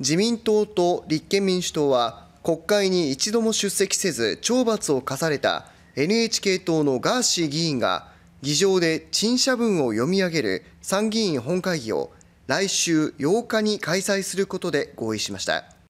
自民党と立憲民主党は国会に一度も出席せず懲罰を課された NHK 党のガーシー議員が議場で陳謝文を読み上げる参議院本会議を来週8日に開催することで合意しました。